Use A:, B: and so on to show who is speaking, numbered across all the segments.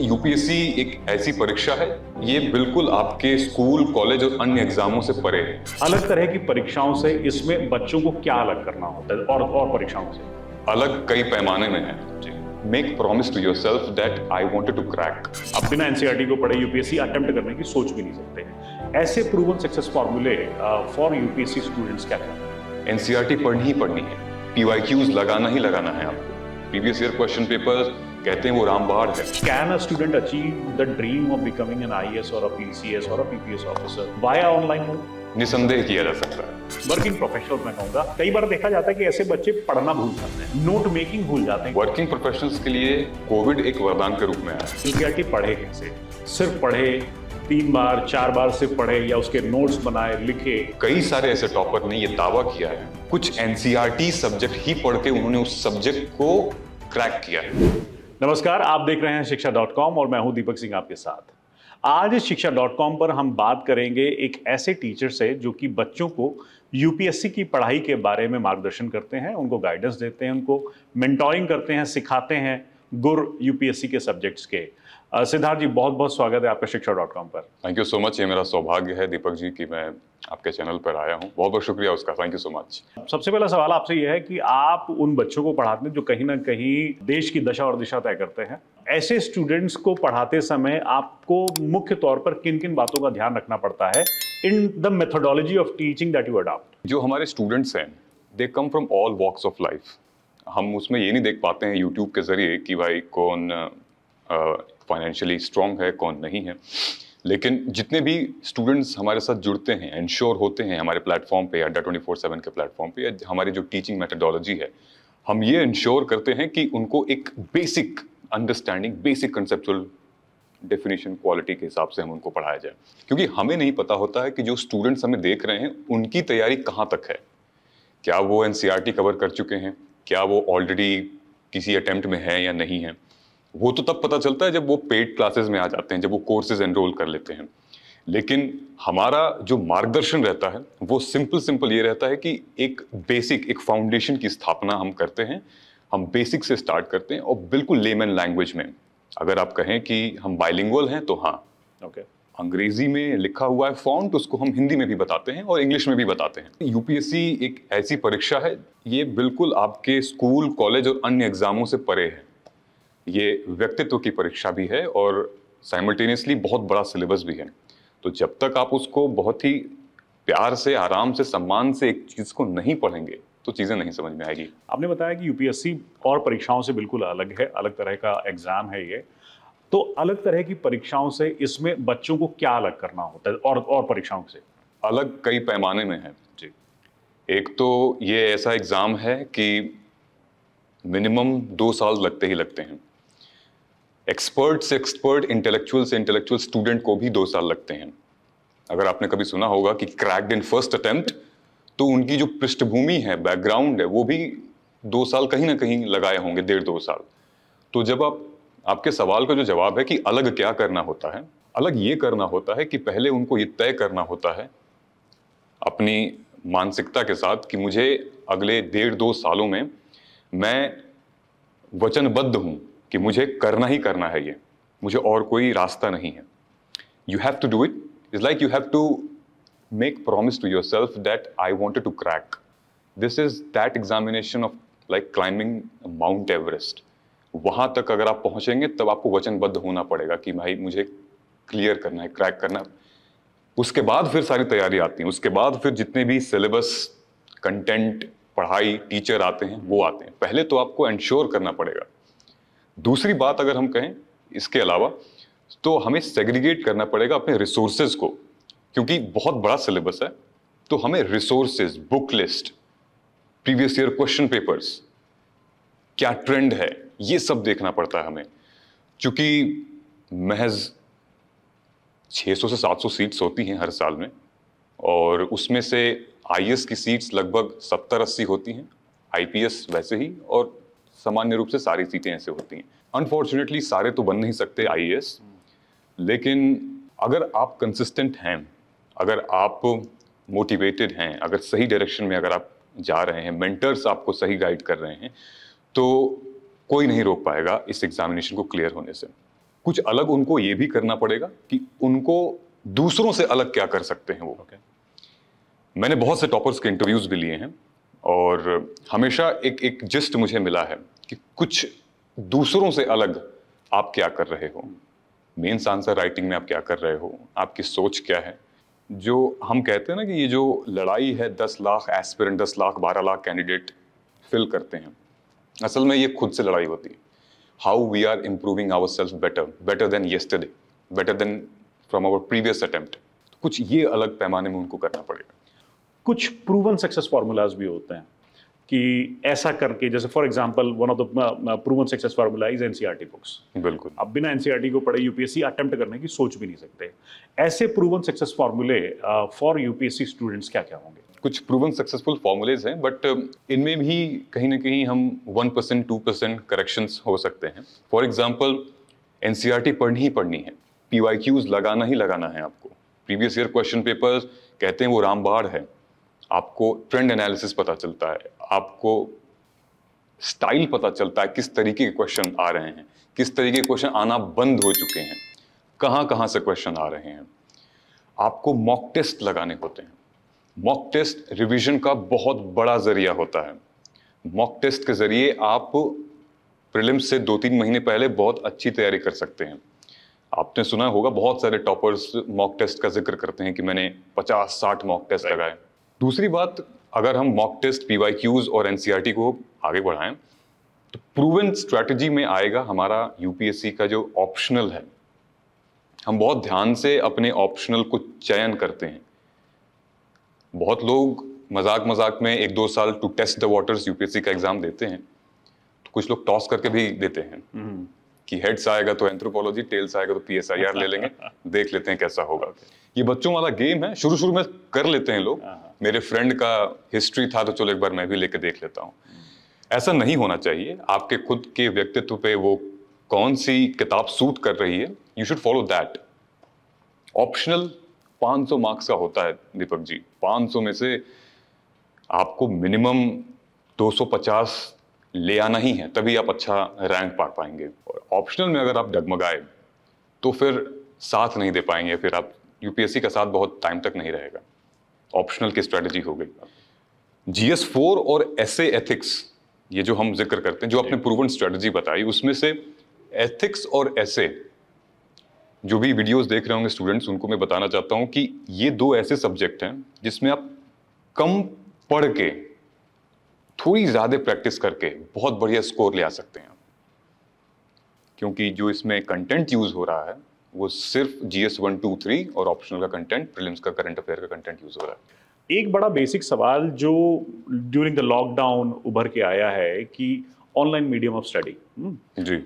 A: UPSC एक ऐसी परीक्षा है ये बिल्कुल आपके स्कूल कॉलेज और अन्य एग्जामों से परे है अलग
B: तरह की परीक्षाओं से इसमें बच्चों को क्या अलग करना होता है और और परीक्षाओं
A: से अलग कई पैमाने में है make promise to yourself that I wanted to crack अब बिना
B: एनसीआरटी e को पढ़े यूपीएससी अटेम्प्ट करने की सोच भी नहीं
A: सकते
B: ऐसे प्रूवन सक्सेस
A: फॉर्मूले फॉर यूपीएससी स्टूडेंट्स क्या करें एनसीआरटी e पढ़नी ही पढ़नी है पीवाईक्यूज लगाना ही लगाना है आपको प्रीवियस ईयर क्वेश्चन पेपर कहते हैं वो रामबाड़ है can a
B: student achieve the dream of becoming an IAS or a PCS or a PPS officer via online
A: mode निसंदेह किया जा सकता है
B: वर्किंग प्रोफेशनल मैं कहूंगा कई बार देखा जाता है कि ऐसे बच्चे पढ़ना भूल जाते
A: हैं नोट मेकिंग भूल जाते हैं वर्किंग प्रोफेशनल्स के लिए कोविड एक वरदान के रूप में आया
B: सीबीआरटी पढ़े कैसे सिर्फ पढ़े तीन बार चार बार से पढ़े या उसके नोट्स
A: बनाए लिखे कई सारे ऐसे टॉपर ने ये दावा किया है कुछ एनसीआरटी सब्जेक्ट e ही पढ़ के उन्होंने उस सब्जेक्ट को क्रैक किया है
B: नमस्कार आप देख रहे हैं शिक्षा डॉट कॉम और मैं हूं दीपक सिंह आपके साथ आज शिक्षा डॉट कॉम पर हम बात करेंगे एक ऐसे टीचर से जो कि बच्चों को यूपीएससी की पढ़ाई के बारे में मार्गदर्शन करते हैं उनको गाइडेंस देते हैं उनको मेंटोरिंग करते हैं सिखाते हैं गुर यूपीएससी के सब्जेक्ट्स के सिद्धार्थ जी बहुत बहुत स्वागत है आपका शिक्षा डॉट कॉम पर
A: थैंक यू सो मच ये मेरा सौभाग्य है दीपक जी कि मैं आपके चैनल पर आया हूँ बहुत बहुत शुक्रिया उसका थैंक यू सो मच
B: सबसे पहला सवाल आपसे यह है कि आप उन बच्चों को पढ़ाते हैं जो कहीं ना कहीं देश की दशा और दिशा तय करते हैं ऐसे स्टूडेंट्स को पढ़ाते समय आपको मुख्य तौर पर किन किन बातों का ध्यान रखना पड़ता है in the
A: methodology of teaching that you adopt जो हमारे स्टूडेंट्स हैं they come from all walks of life हम उसमें ये नहीं देख पाते हैं यूट्यूब के ज़रिए कि भाई कौन फाइनेंशियली uh, स्ट्रॉन्ग है कौन नहीं है uh, लेकिन जितने भी स्टूडेंट्स हमारे साथ जुड़ते हैं इंश्योर होते हैं हमारे प्लेटफॉर्म पे अड्डा ट्वेंटी फोर सेवन के प्लेटफॉर्म पे या हमारी जो टीचिंग मेथडोलॉजी है हम ये इंश्योर करते हैं कि उनको एक basic understanding basic conceptual definition quality के हिसाब से हम उनको पढ़ाया जाए क्योंकि हमें नहीं पता होता है कि जो स्टूडेंट्स हमें देख रहे हैं उनकी तैयारी कहाँ तक है क्या वो एन कवर e कर चुके हैं क्या वो ऑलरेडी किसी अटैम्प्ट में है या नहीं है वो तो तब पता चलता है जब वो पेड क्लासेस में आ जाते हैं जब वो कोर्सेज एनरोल कर लेते हैं लेकिन हमारा जो मार्गदर्शन रहता है वो सिंपल सिंपल ये रहता है कि एक बेसिक एक फाउंडेशन की स्थापना हम करते हैं हम बेसिक से स्टार्ट करते हैं और बिल्कुल लेमन लैंग्वेज में अगर आप कहें कि हम बाइलिंगुअल हैं तो हाँ ओके okay. अंग्रेजी में लिखा हुआ है फॉन्ट उसको हम हिंदी में भी बताते हैं और इंग्लिश में भी बताते हैं यूपीएससी एक ऐसी परीक्षा है ये बिल्कुल आपके स्कूल कॉलेज और अन्य एग्जामों से परे है ये व्यक्तित्व की परीक्षा भी है और साइमल्टेनियसली बहुत बड़ा सिलेबस भी है तो जब तक आप उसको बहुत ही प्यार से आराम से सम्मान से एक चीज़ को नहीं पढ़ेंगे तो चीज़ें नहीं समझ में आएगी
B: आपने बताया कि यूपीएससी और परीक्षाओं से बिल्कुल अलग है अलग तरह का एग्ज़ाम है ये तो अलग तरह की परीक्षाओं से इसमें बच्चों को क्या अलग करना होता है और और परीक्षाओं से
A: अलग कई पैमाने में है जी एक तो ये ऐसा एग्ज़ाम है कि मिनिमम दो साल लगते ही लगते हैं एक्सपर्ट से एक्सपर्ट इंटेलेक्चुअल से इंटेलेक्चुअल स्टूडेंट को भी दो साल लगते हैं अगर आपने कभी सुना होगा कि क्रैकड इन फर्स्ट अटेम्प्ट तो उनकी जो पृष्ठभूमि है बैकग्राउंड है वो भी दो साल कहीं ना कहीं लगाए होंगे डेढ़ दो साल तो जब आप आपके सवाल का जो जवाब है कि अलग क्या करना होता है अलग ये करना होता है कि पहले उनको ये तय करना होता है अपनी मानसिकता के साथ कि मुझे अगले डेढ़ दो सालों में मैं वचनबद्ध हूँ कि मुझे करना ही करना है ये मुझे और कोई रास्ता नहीं है you have to do it is like you have to make promise to yourself that I wanted to crack this is that examination of like climbing Mount Everest वहाँ तक अगर आप पहुँचेंगे तब आपको वचनबद्ध होना पड़ेगा कि भाई मुझे क्लियर करना है क्रैक करना है उसके बाद फिर सारी तैयारी आती है उसके बाद फिर जितने भी सिलेबस कंटेंट पढ़ाई टीचर आते हैं वो आते हैं पहले तो आपको इंश्योर करना पड़ेगा दूसरी बात अगर हम कहें इसके अलावा तो हमें सेग्रीगेट करना पड़ेगा अपने रिसोर्सेज को क्योंकि बहुत बड़ा सिलेबस है तो हमें resources book list previous year question papers क्या ट्रेंड है ये सब देखना पड़ता है हमें क्योंकि महज 600 से 700 सीट्स होती हैं हर साल में और उसमें से आई की सीट्स लगभग 70 अस्सी होती हैं आई वैसे ही और सामान्य रूप से सारी सीटें ऐसे होती हैं अनफॉर्चुनेटली सारे तो बन नहीं सकते आई लेकिन अगर आप कंसिस्टेंट हैं अगर आप मोटिवेटेड हैं अगर सही डायरेक्शन में अगर आप जा रहे हैं मेंटर्स आपको सही गाइड कर रहे हैं तो कोई नहीं रोक पाएगा इस एग्जामिनेशन को क्लियर होने से कुछ अलग उनको ये भी करना पड़ेगा कि उनको दूसरों से अलग क्या कर सकते हैं वो okay. मैंने बहुत से टॉपर्स के इंटरव्यूज़ भी लिए हैं और हमेशा एक एक जिस्ट मुझे मिला है कि कुछ दूसरों से अलग आप क्या कर रहे हो मेन्स आंसर राइटिंग में आप क्या कर रहे हो आपकी सोच क्या है जो हम कहते हैं ना कि ये जो लड़ाई है दस लाख एस्पिरेंट दस लाख बारह लाख कैंडिडेट फिल करते हैं असल में ये खुद से लड़ाई होती है how we are improving ourself better better than yesterday better than from our previous attempt कुछ ये अलग पैमाने में उनको करना पड़ेगा
B: कुछ प्रूवन सक्सेस फार्मूलाज भी होते हैं कि ऐसा करके जैसे for example one of the proven success formula is NCERT books बिल्कुल अब बिना एनसीईआरटी e को पढ़े यूपीएससी अटेम्प्ट करने की सोच भी नहीं सकते ऐसे प्रूवन सक्सेस फार्मूले फॉर यूपीएससी
A: स्टूडेंट्स क्या क्या होंगे कुछ प्रूवन सक्सेसफुल फॉर्मूलेज हैं बट um, इनमें भी कहीं ना कहीं हम one percent two percent correction हो सकते हैं फॉर एग्जाम्पल एन पढ़नी ही पढ़नी है पी लगाना ही लगाना है आपको प्रीवियस ईयर क्वेश्चन पेपर कहते हैं वो रामबाड़ है आपको ट्रेंड एनालिसिस पता चलता है आपको स्टाइल पता चलता है किस तरीके के क्वेश्चन आ रहे हैं किस तरीके के क्वेश्चन आना बंद हो चुके हैं कहाँ कहाँ से क्वेश्चन आ रहे हैं आपको मॉक टेस्ट लगाने होते हैं मॉक टेस्ट रिवीजन का बहुत बड़ा जरिया होता है मॉक टेस्ट के जरिए आप प्रिलिम्स से दो तीन महीने पहले बहुत अच्छी तैयारी कर सकते हैं आपने सुना होगा बहुत सारे टॉपर्स मॉक टेस्ट का जिक्र करते हैं कि मैंने पचास साठ मॉक टेस्ट लगाए दूसरी बात अगर हम मॉक टेस्ट पी और एन e को आगे बढ़ाएं तो प्रूवन स्ट्रैटेजी में आएगा हमारा यूपीएससी का जो ऑप्शनल है हम बहुत ध्यान से अपने ऑप्शनल को चयन करते हैं बहुत लोग मजाक मजाक में एक दो साल to test the waters UPSC का एग्जाम देते हैं तो कुछ लोग टॉस करके भी देते हैं हम्म। कि हेड्स आएगा तो एंथ्रोपोलॉजी टेल्स आएगा तो पीएसआईआर ले लेंगे देख लेते हैं कैसा होगा ये बच्चों वाला गेम है शुरू शुरू में कर लेते हैं लोग हाँ, हाँ। मेरे फ्रेंड का हिस्ट्री था तो चलो एक बार मैं भी लेके देख लेता हूँ ऐसा नहीं होना चाहिए आपके खुद के व्यक्तित्व पे वो कौन सी किताब सूट कर रही है you should follow that optional 500 marks का होता है दीपक जी 500 में से आपको मिनिमम 250 ले आना ही है तभी आप अच्छा रैंक पा पाएंगे और ऑप्शनल में अगर आप डगमगाए तो फिर साथ नहीं दे पाएंगे फिर आप यूपीएससी का साथ बहुत टाइम तक नहीं रहेगा ऑप्शनल की स्ट्रैटेजी हो गई जी एस फोर और एस एथिक्स ये जो हम जिक्र करते हैं जो आपने प्रूवन स्ट्रैटेजी बताई उसमें से एथिक्स और एस जो भी वीडियोस देख रहे होंगे स्टूडेंट्स उनको मैं बताना चाहता हूँ कि ये दो ऐसे सब्जेक्ट हैं जिसमें आप कम पढ़ के थोड़ी ज़्यादा प्रैक्टिस करके बहुत बढ़िया स्कोर ले आ सकते हैं क्योंकि जो इसमें कंटेंट यूज़ हो रहा है वो सिर्फ G S one two three और ऑप्शनल का कंटेंट प्रिलिम्स का करंट अफेयर का कंटेंट यूज हो रहा
B: है एक बड़ा बेसिक सवाल जो ड्यूरिंग द लॉकडाउन उभर के आया है कि ऑनलाइन मीडियम ऑफ स्टडी जी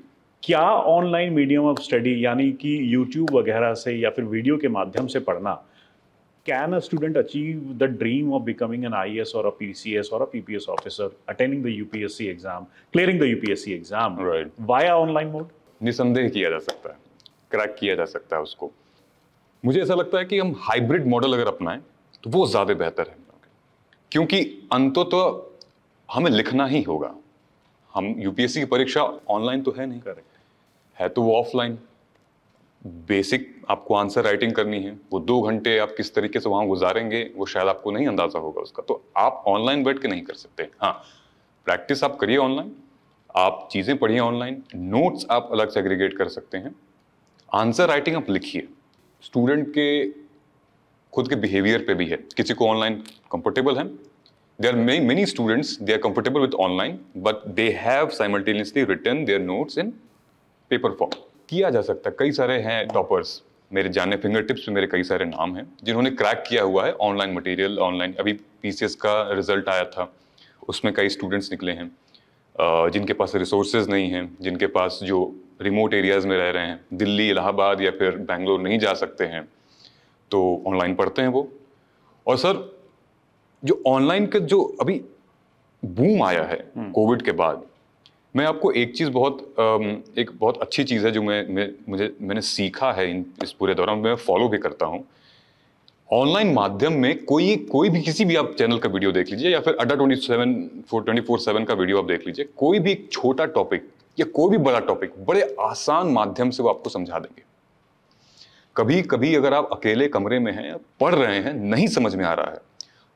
B: क्या ऑनलाइन मीडियम ऑफ स्टडी यानी कि यूट्यूब वगैरह से या फिर वीडियो के माध्यम से पढ़ना can a student achieve the dream of becoming an I S or P C S or P P S officer attending the U P S C
A: exam clearing the U P S C exam via online mode निसंदेह किया जा सकता है crack किया जा सकता है उसको मुझे ऐसा लगता है कि हम हाइब्रिड मॉडल अगर अपनाएं तो वो ज़्यादा बेहतर है क्योंकि अंतो तो हमें लिखना ही होगा हम यूपीएससी की परीक्षा ऑनलाइन तो है नहीं करेक्ट है तो वो ऑफलाइन बेसिक आपको आंसर राइटिंग करनी है वो दो घंटे आप किस तरीके से वहाँ गुजारेंगे वो शायद आपको नहीं अंदाज़ा होगा उसका तो आप ऑनलाइन बैठ के नहीं कर सकते हाँ प्रैक्टिस आप करिए ऑनलाइन आप चीज़ें पढ़िए ऑनलाइन नोट्स आप अलग से एग्रीगेट कर सकते हैं आंसर राइटिंग आप लिखिए स्टूडेंट के खुद के बिहेवियर पे भी है किसी को ऑनलाइन कंफर्टेबल है they are many many students they are comfortable with online but they have simultaneously return their notes in paper form किया जा सकता है कई सारे हैं टॉपर्स मेरे जाने फिंगर टिप्स पे मेरे कई सारे नाम हैं जिन्होंने क्रैक किया हुआ है ऑनलाइन मटेरियल ऑनलाइन अभी पी का रिजल्ट आया था उसमें कई स्टूडेंट्स निकले हैं जिनके पास रिसोर्सेज नहीं हैं जिनके पास जो रिमोट एरियाज़ में रह रहे हैं दिल्ली इलाहाबाद या फिर बेंगलोर नहीं जा सकते हैं तो ऑनलाइन पढ़ते हैं वो और सर जो ऑनलाइन का जो अभी बूम आया है कोविड हम्म। के बाद मैं आपको एक चीज़ बहुत एक बहुत अच्छी चीज़ है जो मैं, मैं मुझे मैंने सीखा है इन इस पूरे दौरान मैं फॉलो भी करता हूँ ऑनलाइन माध्यम में कोई कोई भी किसी भी आप चैनल का वीडियो देख लीजिए या फिर Adda twenty seven four twenty four seven का वीडियो आप देख लीजिए कोई भी एक छोटा टॉपिक या कोई भी बड़ा टॉपिक बड़े आसान माध्यम से वो आपको समझा देंगे कभी कभी अगर आप अकेले कमरे में हैं पढ़ रहे हैं नहीं समझ में आ रहा है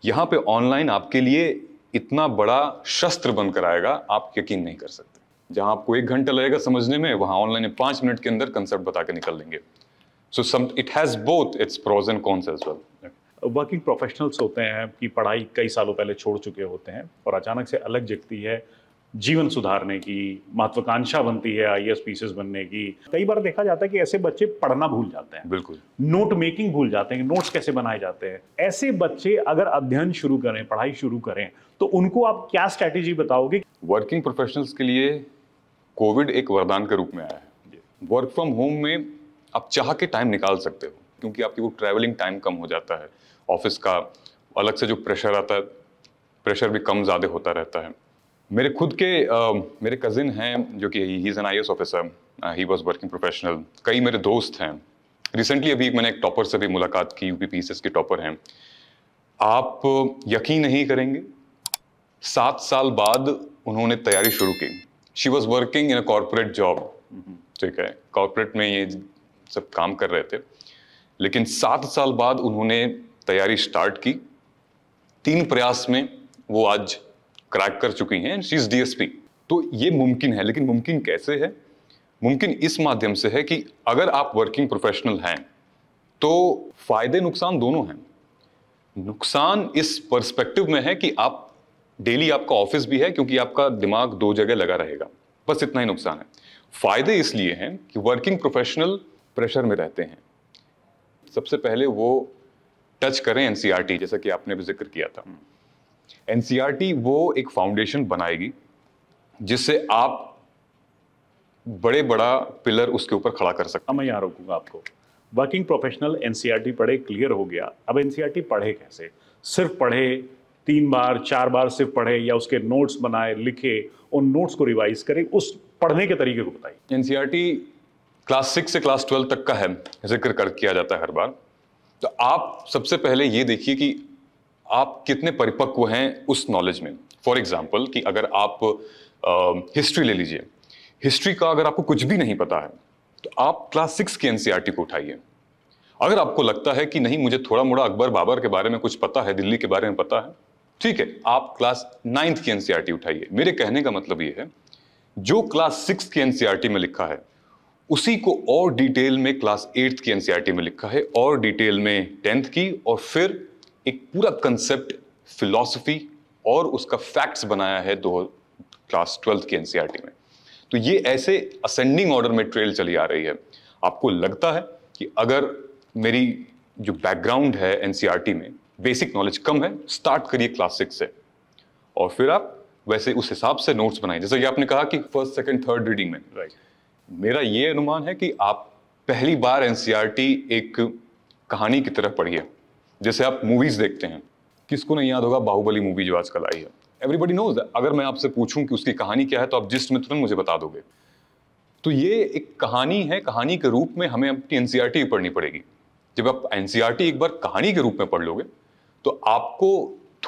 A: यहाँ पे ऑनलाइन आपके लिए इतना बड़ा शस्त्र बनकर आएगा आप यकीन नहीं कर सकते जहाँ आपको एक घंटा लगेगा समझने में वहाँ ऑनलाइन पाँच मिनट के अंदर कंसेप्ट बता के निकल लेंगे so sum it has both its pros and cons as well
B: working professionals होते हैं कि पढ़ाई कई सालों पहले छोड़ चुके होते हैं और अचानक से अलग जगती है जीवन सुधारने की महत्वाकांक्षा बनती है आई एस पीसेस बनने की कई बार देखा जाता है कि ऐसे बच्चे पढ़ना भूल जाते हैं बिल्कुल नोट मेकिंग भूल जाते हैं नोट्स कैसे बनाए जाते हैं ऐसे बच्चे अगर अध्ययन शुरू करें पढ़ाई शुरू करें तो उनको आप क्या स्ट्रैटेजी बताओगे वर्किंग
A: प्रोफेशनल्स के लिए कोविड एक वरदान के रूप में आया है वर्क फ्रॉम होम में आप चाह के टाइम निकाल सकते हो क्योंकि आपकी वो ट्रैवलिंग टाइम कम हो जाता है ऑफिस का अलग से जो प्रेशर आता है प्रेशर भी कम ज़्यादा होता रहता है मेरे खुद के uh, मेरे कज़िन हैं जो कि he is an I S officer he was working professional कई मेरे दोस्त हैं रिसेंटली अभी मैंने एक टॉपर से भी मुलाकात की यू पी पी के टॉपर हैं आप यकीन नहीं करेंगे सात साल बाद उन्होंने तैयारी शुरू की she was working in a corporate job ठीक है कॉरपोरेट में ये सब काम कर रहे थे लेकिन सात साल बाद उन्होंने तैयारी स्टार्ट की तीन प्रयास में वो आज क्रैक कर चुकी हैं शी इज़ डीएसपी तो ये मुमकिन है लेकिन मुमकिन कैसे है मुमकिन इस माध्यम से है कि अगर आप वर्किंग प्रोफेशनल हैं तो फायदे नुकसान दोनों हैं नुकसान इस पर्सपेक्टिव में है कि आप डेली आपका ऑफिस भी है क्योंकि आपका दिमाग दो जगह लगा रहेगा बस इतना ही नुकसान है फायदे इसलिए हैं कि वर्किंग प्रोफेशनल प्रेशर में रहते हैं सबसे पहले वो टच करें एनसीआरटी e जैसा कि आपने भी जिक्र किया था एनसीईआरटी वो एक फाउंडेशन बनाएगी जिससे आप बड़े बड़ा पिलर उसके ऊपर खड़ा कर सकते हाँ, मैं यहाँ
B: रोकूंगा आपको वर्किंग प्रोफेशनल एनसीईआरटी पढ़े क्लियर हो गया अब एनसीआर e पढ़े कैसे सिर्फ पढ़े तीन बार चार बार सिर्फ पढ़े या उसके नोट्स बनाए लिखे उन नोट्स को रिवाइज करें उस पढ़ने के तरीके को बताइए
A: एनसीईआरटी क्लास सिक्स से क्लास ट्वेल्व तक का है जिक्र कर किया जाता है हर बार तो आप सबसे पहले ये देखिए कि आप कितने परिपक्व हैं उस नॉलेज में फॉर एग्जाम्पल कि अगर आप हिस्ट्री ले लीजिए हिस्ट्री का अगर आपको कुछ भी नहीं पता है तो आप क्लास सिक्स की एनसीआर को उठाइए अगर आपको लगता है कि नहीं मुझे थोड़ा मोड़ा अकबर बाबर के बारे में कुछ पता है दिल्ली के बारे में पता है ठीक है आप क्लास नाइन्थ की एनसीआर उठाइए मेरे कहने का मतलब ये है जो क्लास सिक्स की एनसीआर में लिखा है उसी को और डिटेल में क्लास एट्थ की एनसीआर में लिखा है और डिटेल में टेंथ की और फिर एक पूरा कंसेप्ट फिलॉसफी और उसका फैक्ट्स बनाया है दो क्लास ट्वेल्थ की एनसीईआरटी e में तो ये ऐसे असेंडिंग ऑर्डर में ट्रेल चली आ रही है आपको लगता है कि अगर मेरी जो बैकग्राउंड है एनसीईआरटी e में बेसिक नॉलेज कम है स्टार्ट करिए क्लास सिक्स से और फिर आप वैसे उस हिसाब से नोट्स बनाए जैसे कि आपने कहा कि फर्स्ट सेकंड थर्ड रीडिंग में राइट right. मेरा ये अनुमान है कि आप पहली बार एनसीईआरटी e एक कहानी की तरह पढ़िए जैसे आप मूवीज देखते हैं किसको नहीं याद होगा बाहुबली मूवी जो आजकल आई है एवरीबडी नोज अगर मैं आपसे पूछूं कि उसकी कहानी क्या है तो आप जिस्ट में तुरंत मुझे बता दोगे तो ये एक कहानी है कहानी के रूप में हमें अपनी एनसीआरटी e पढ़नी पड़ेगी जब आप एनसीआर e एक बार कहानी के रूप में पढ़ लोगे तो आपको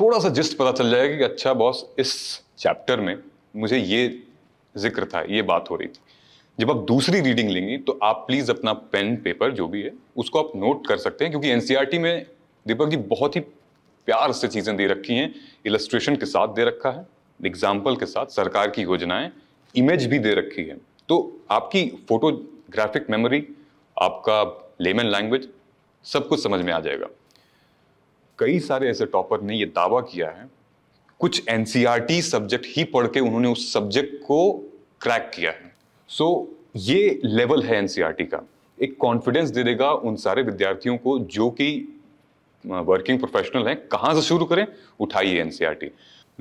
A: थोड़ा सा जिस्ट पता चल जाएगा कि अच्छा बॉस इस चैप्टर में मुझे ये जिक्र था ये बात हो रही थी जब आप दूसरी रीडिंग लेंगे तो आप प्लीज़ अपना पेन पेपर जो भी है उसको आप नोट कर सकते हैं क्योंकि एनसीआरटी e में दीपक जी बहुत ही प्यार से चीज़ें दे रखी हैं इलस्ट्रेशन के साथ दे रखा है एग्जाम्पल के साथ सरकार की योजनाएं इमेज भी दे रखी है तो आपकी फोटोग्राफिक मेमोरी आपका लेमन लैंग्वेज सब कुछ समझ में आ जाएगा कई सारे ऐसे टॉपर ने ये दावा किया है कुछ एन सब्जेक्ट e ही पढ़ के उन्होंने उस सब्जेक्ट को क्रैक किया है सो so, ये लेवल है एन e का एक कॉन्फिडेंस दे देगा उन सारे विद्यार्थियों को जो कि वर्किंग प्रोफेशनल हैं कहाँ से शुरू करें उठाइए एनसीईआरटी e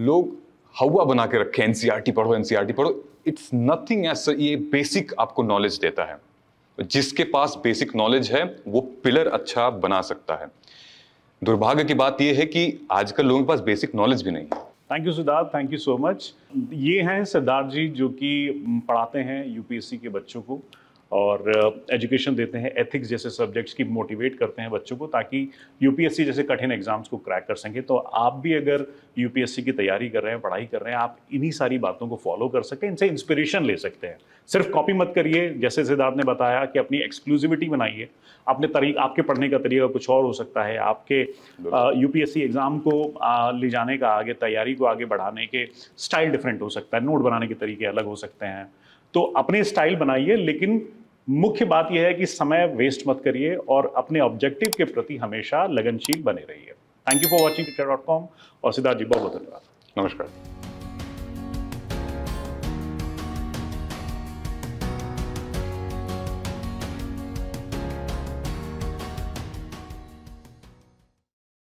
A: लोग हवा बना के रखें एनसीईआरटी e पढ़ो एनसीईआरटी e पढ़ो इट्स नथिंग एस ये बेसिक आपको नॉलेज देता है जिसके पास बेसिक नॉलेज है वो पिलर अच्छा बना सकता है दुर्भाग्य की बात यह है कि आजकल लोगों के पास बेसिक नॉलेज भी नहीं है
B: thank you Siddharth thank you so much ये हैं सिद्धार्थ जी जो कि पढ़ाते हैं यूपीएससी के बच्चों को और एजुकेशन uh, देते हैं एथिक्स जैसे सब्जेक्ट्स की मोटिवेट करते हैं बच्चों को ताकि यूपीएससी जैसे कठिन एग्जाम्स को क्रैक कर सकें तो आप भी अगर यूपीएससी की तैयारी कर रहे हैं पढ़ाई कर रहे हैं आप इन्हीं सारी बातों को फॉलो कर सकते हैं इनसे इंस्पिरेशन ले सकते हैं सिर्फ कॉपी मत करिए जैसे सिद्धार्थ ने बताया कि अपनी एक्सक्लूसिविटी बनाइए अपने तरी आपके पढ़ने का तरीका कुछ और हो सकता है आपके यू एग्ज़ाम uh, को आ, uh, ले जाने का आगे तैयारी को आगे बढ़ाने के स्टाइल डिफरेंट हो सकता है नोट बनाने के तरीके अलग हो सकते हैं तो अपने स्टाइल बनाइए लेकिन मुख्य बात यह है कि समय वेस्ट मत करिए और अपने ऑब्जेक्टिव के प्रति हमेशा लगनशील बने रहिए thank you for watching Twitter dot com और सिद्धार्थ जी बहुत बहुत धन्यवाद नमस्कार